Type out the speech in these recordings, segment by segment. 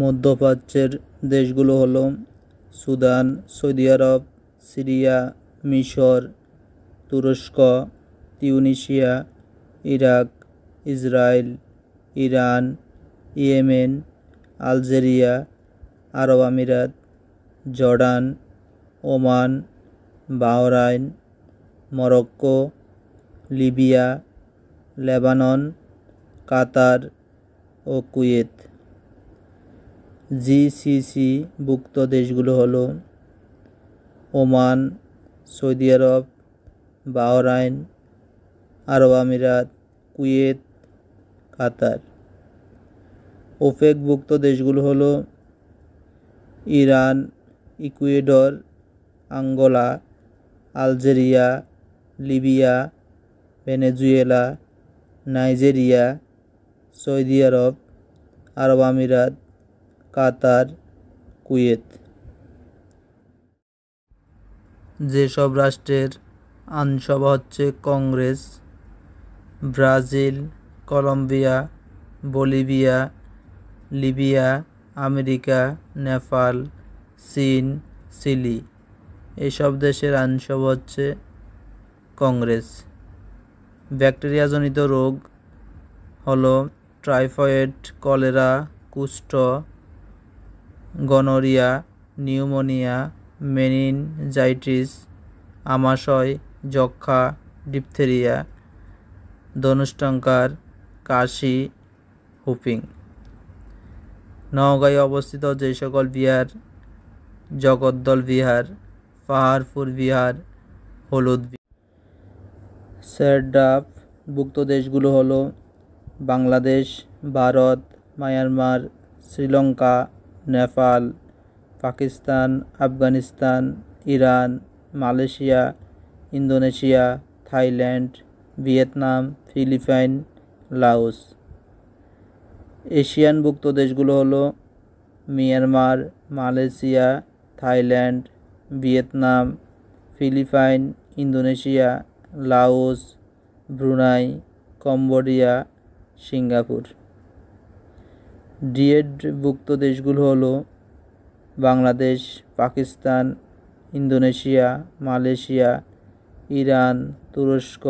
মধ্যপ্রাচ্যের দেশগুলো হলো সুদান সৌদি আরব সিরিয়া মিশর তুরস্ক Tunisia Iraq Israel Iran Yemen Algeria Arab আমিরাত Jordan Oman Bahrain Morocco Libya Lebanon Qatar ও কুয়েত জিসিসি ভুক্ত দেশগুলো হলো Oman Saudi Arab Bahrain Arab আমিরাত কুয়েত কাতার ওপেকভুক্ত দেশগুলো হলো Iran Ecuador Angola Algeria Libya Venezuela Nigeria Saudi Arab Arab আমিরাত কাতার কুয়েত যেসব রাষ্ট্রের আনসভা হচ্ছে Congress Brazil Colombia Bolivia Libya America Nepal চীন সিলি এসব দেশের আইনসভা হচ্ছে কংগ্রেস ব্যাকটেরিয়াজনিত রোগ হলো টাইফয়েড কলেরা কুষ্ঠ গনোরিয়া নিউমোনিয়া মেনিনজাইটিস আমাশয় যক্ষা ডিপথেরিয়া ধনুষ্টঙ্কার কাশি হুপিং নওগাঁয় অবস্থিত যে সকল বিহার জগদ্দল বিহার পাহাড়পুর বিহার হলুদ স্যারডাপ ভুক্ত দেশগুলো হলো Bangladesh Bharat Myanmar Sri Lanka Nepal Pakistan Afghanistan Iran Malaysia Indonesia Thailand Vietnam Philippine Laos এশিয়ানভুক্ত দেশগুলো হলো Myanmar Malaysia Thailand Vietnam Philippine Indonesia Laos Brunei Cambodia Singapore ডিএডভুক্ত দেশগুলো হলো Bangladesh Pakistan Indonesia Malaysia Iran তুরস্ক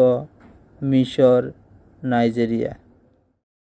মিশর নাইজেরিয়া